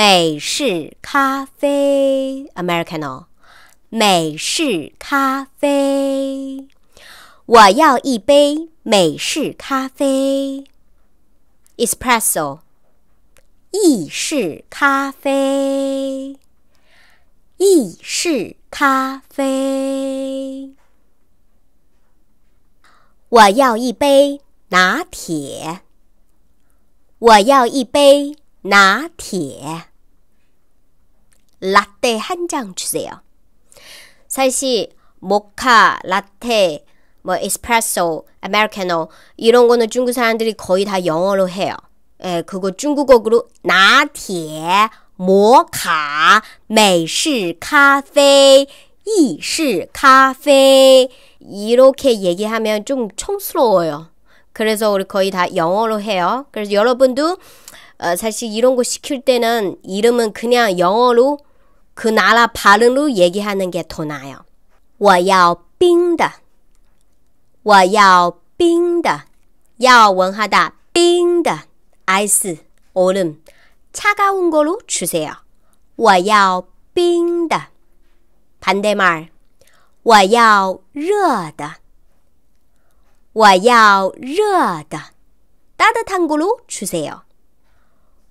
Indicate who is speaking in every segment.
Speaker 1: 美式咖啡 （Americano），美式咖啡，我要一杯美式咖啡。Espresso，意式咖啡，意式咖啡，我要一杯拿铁，我要一杯。 拿铁라떼 한 장 주세요. 사실 모카, 라떼, 뭐 에스프레소, 아메리카노 이런 거는 중국 사람들이 거의 다 영어로 해요. 에, 예, 그거 중국어로 나티에, 모카, 메시 카페, 이시 카 이렇게 얘기하면 좀 청스러워요. 그래서 우리 거의 다 영어로 해요. 그래서 여러분도 어, 사실 이런 거 시킬 때는 이름은 그냥 영어로 그 나라 발음으로 얘기하는 게 더 나아요. 我要冰的.我要冰的.要원하다. 冰的. 아이스, 얼음. 차가운 거로 주세요. 我要冰的. 반대말. 我要热的.我要热的. 따뜻한 거로 주세요.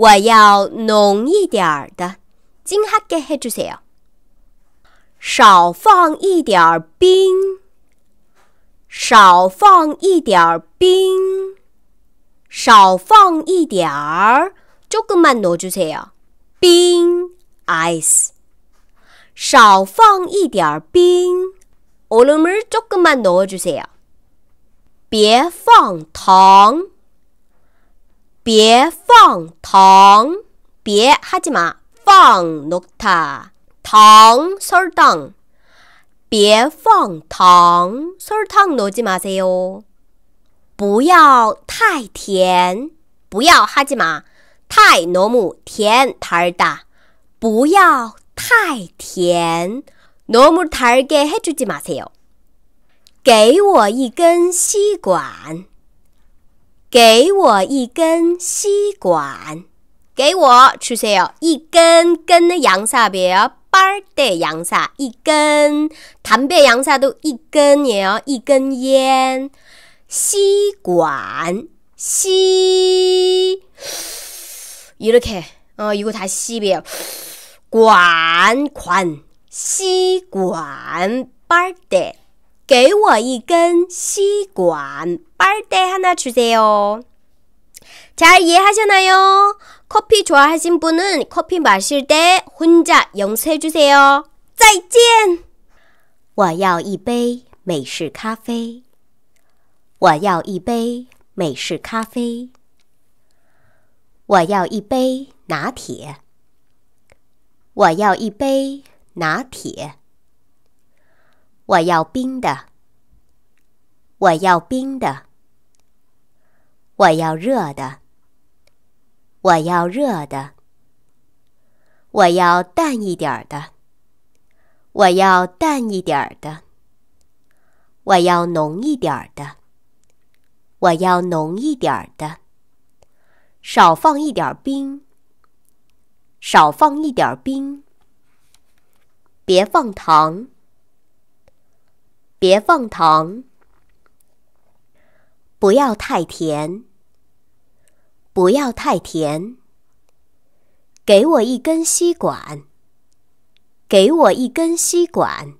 Speaker 1: 我要浓一点儿的，金哈给黑주세 요。 少放一点儿冰，少放一点儿冰，少放一点儿，조금만넣어주세冰，ice，少放一点儿冰，얼음을조금만넣어주세 요。 别放糖。别放糖,别 하지 마. 放 놓다. 糖 설탕. 别放糖, 설탕 놓지 마세요. 不要太甜,不要 하지 마. 太 너무 甜 달다. 不要太甜, 너무 달게 해주지 마세요. 给我一根吸管。 给我一根吸管。给我주세요. 이 끈, 끈은 양사예요. 빨대 양사. 이 끈. 담배 양사도 이 끈이에요. 이끈 옌. 시관. 시. 이렇게. 어, 이거 다 씹이에요. 관, 관. 시관. 빨대. 给我一根吸管。빨대하나주세 요。 잘이해하셨나요커피좋아하시분은커피마실때혼자영세해주세요再见。我要一杯美式咖啡。我要一杯美式咖啡。我要一杯拿铁。我要一杯拿铁。我要冰的。我要冰的，我要热的，我要热的，我要淡一点儿的，我要淡一点儿的，我要浓一点儿的，我要浓一点儿的，少放一点冰，少放一点冰，别放糖，别放糖。不要太甜，不要太甜。给我一根吸管，给我一根吸管。